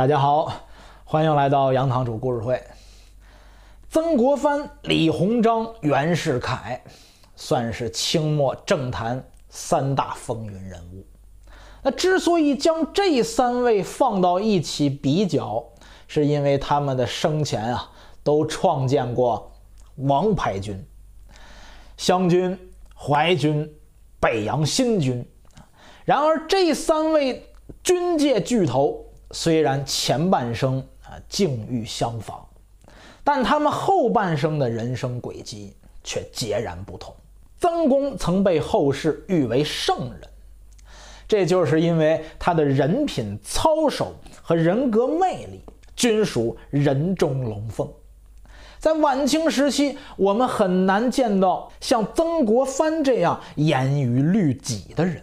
大家好，欢迎来到杨堂主故事会。曾国藩、李鸿章、袁世凯，算是清末政坛三大风云人物。那之所以将这三位放到一起比较，是因为他们的生前啊，都创建过王牌军——湘军、淮军、北洋新军。然而，这三位军界巨头。虽然前半生啊境遇相仿，但他们后半生的人生轨迹却截然不同。曾公曾被后世誉为圣人，这就是因为他的人品操守和人格魅力均属人中龙凤。在晚清时期，我们很难见到像曾国藩这样严于律己的人。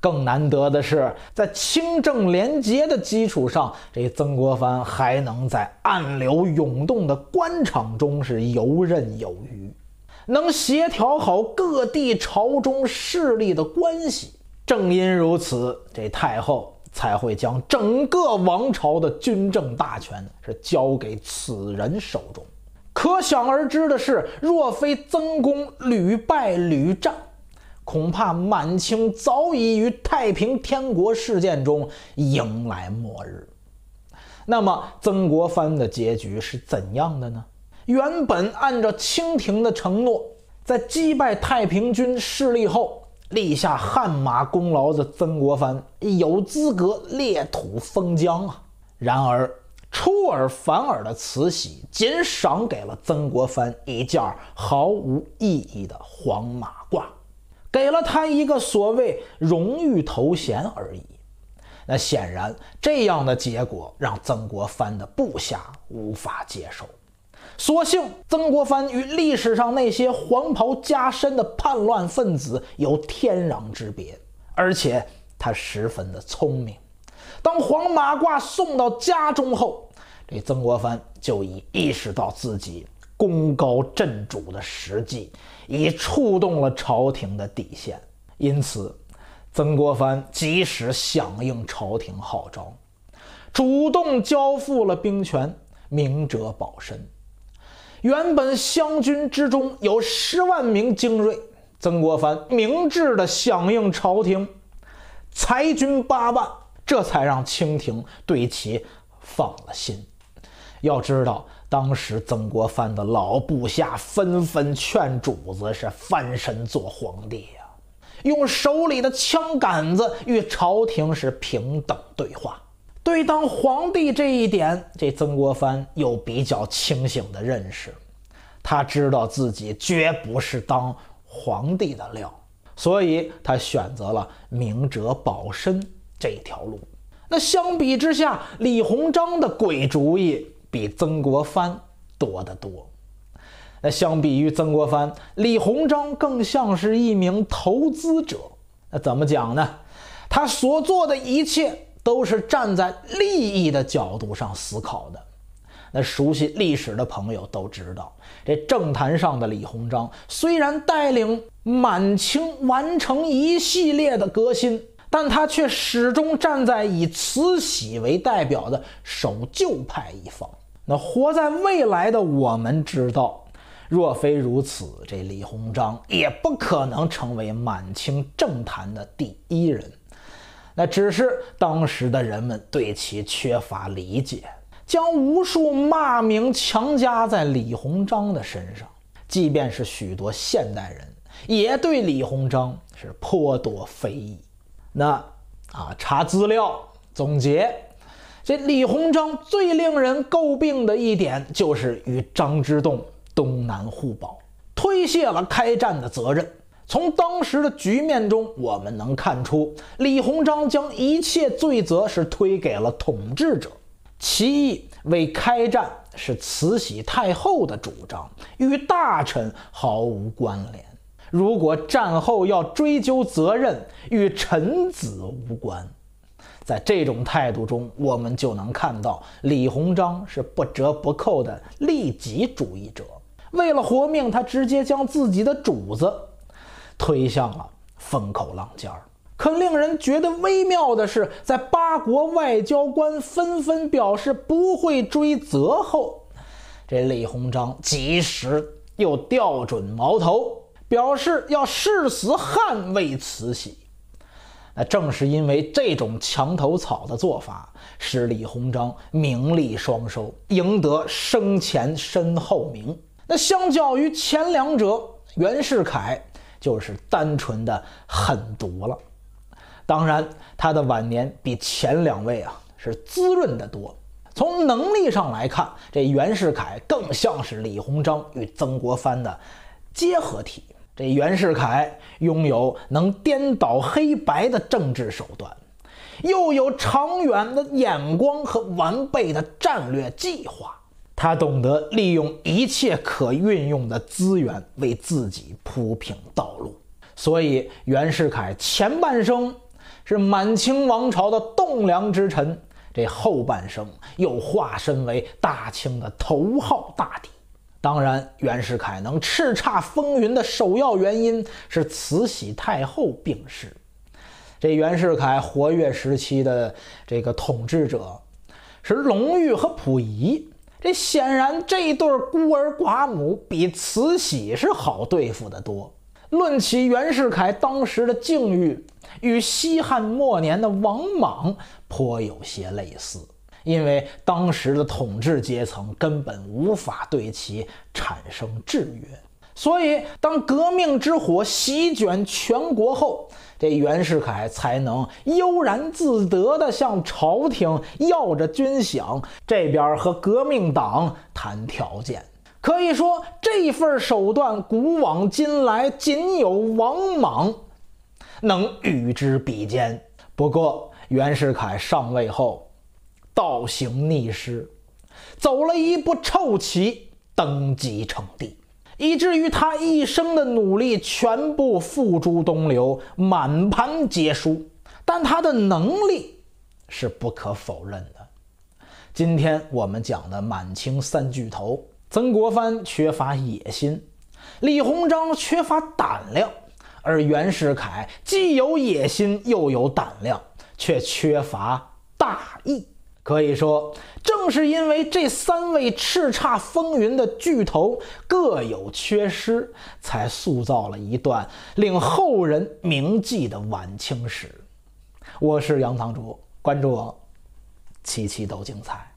更难得的是，在清正廉洁的基础上，这曾国藩还能在暗流涌动的官场中是游刃有余，能协调好各地朝中势力的关系。正因如此，这太后才会将整个王朝的军政大权是交给此人手中。可想而知的是，若非曾公屡败屡战。恐怕满清早已于太平天国事件中迎来末日。那么，曾国藩的结局是怎样的呢？原本按照清廷的承诺，在击败太平军势力后立下汗马功劳的曾国藩，有资格裂土封疆啊。然而，出尔反尔的慈禧仅赏给了曾国藩一件毫无意义的黄马褂。给了他一个所谓荣誉头衔而已，那显然这样的结果让曾国藩的部下无法接受。所幸曾国藩与历史上那些黄袍加身的叛乱分子有天壤之别，而且他十分的聪明。当黄马褂送到家中后，这曾国藩就已意识到自己功高震主的实际。已触动了朝廷的底线，因此，曾国藩及时响应朝廷号召，主动交付了兵权，明哲保身。原本湘军之中有十万名精锐，曾国藩明智的响应朝廷，裁军八万，这才让清廷对其放了心。要知道。当时，曾国藩的老部下纷纷劝主子是翻身做皇帝呀，用手里的枪杆子与朝廷是平等对话。对当皇帝这一点，这曾国藩有比较清醒的认识，他知道自己绝不是当皇帝的料，所以他选择了明哲保身这条路。那相比之下，李鸿章的鬼主意。比曾国藩多得多。那相比于曾国藩，李鸿章更像是一名投资者。那怎么讲呢？他所做的一切都是站在利益的角度上思考的。那熟悉历史的朋友都知道，这政坛上的李鸿章虽然带领满清完成一系列的革新，但他却始终站在以慈禧为代表的守旧派一方。那活在未来的我们知道，若非如此，这李鸿章也不可能成为满清政坛的第一人。那只是当时的人们对其缺乏理解，将无数骂名强加在李鸿章的身上。即便是许多现代人，也对李鸿章是颇多非议。那啊，查资料总结。这李鸿章最令人诟病的一点，就是与张之洞东南互保，推卸了开战的责任。从当时的局面中，我们能看出，李鸿章将一切罪责是推给了统治者。其意为开战是慈禧太后的主张，与大臣毫无关联。如果战后要追究责任，与臣子无关。在这种态度中，我们就能看到李鸿章是不折不扣的利己主义者。为了活命，他直接将自己的主子推向了风口浪尖儿。可令人觉得微妙的是，在八国外交官纷纷表示不会追责后，这李鸿章及时又调准矛头，表示要誓死捍卫慈禧。那正是因为这种墙头草的做法，使李鸿章名利双收，赢得生前身后名。那相较于前两者，袁世凯就是单纯的狠毒了。当然，他的晚年比前两位啊是滋润的多。从能力上来看，这袁世凯更像是李鸿章与曾国藩的结合体。这袁世凯拥有能颠倒黑白的政治手段，又有长远的眼光和完备的战略计划。他懂得利用一切可运用的资源为自己铺平道路，所以袁世凯前半生是满清王朝的栋梁之臣，这后半生又化身为大清的头号大敌。当然，袁世凯能叱咤风云的首要原因是慈禧太后病逝。这袁世凯活跃时期的这个统治者是隆裕和溥仪，这显然这对孤儿寡母比慈禧是好对付的多。论起袁世凯当时的境遇，与西汉末年的王莽颇有些类似。因为当时的统治阶层根本无法对其产生制约，所以当革命之火席卷全国后，这袁世凯才能悠然自得地向朝廷要着军饷，这边和革命党谈条件。可以说，这份手段古往今来仅有王莽能与之比肩。不过，袁世凯上位后。倒行逆施，走了一步臭棋，登基称帝，以至于他一生的努力全部付诸东流，满盘皆输。但他的能力是不可否认的。今天我们讲的满清三巨头，曾国藩缺乏野心，李鸿章缺乏胆量，而袁世凯既有野心又有胆量，却缺乏大义。可以说，正是因为这三位叱咤风云的巨头各有缺失，才塑造了一段令后人铭记的晚清史。我是杨堂主，关注我，期期都精彩。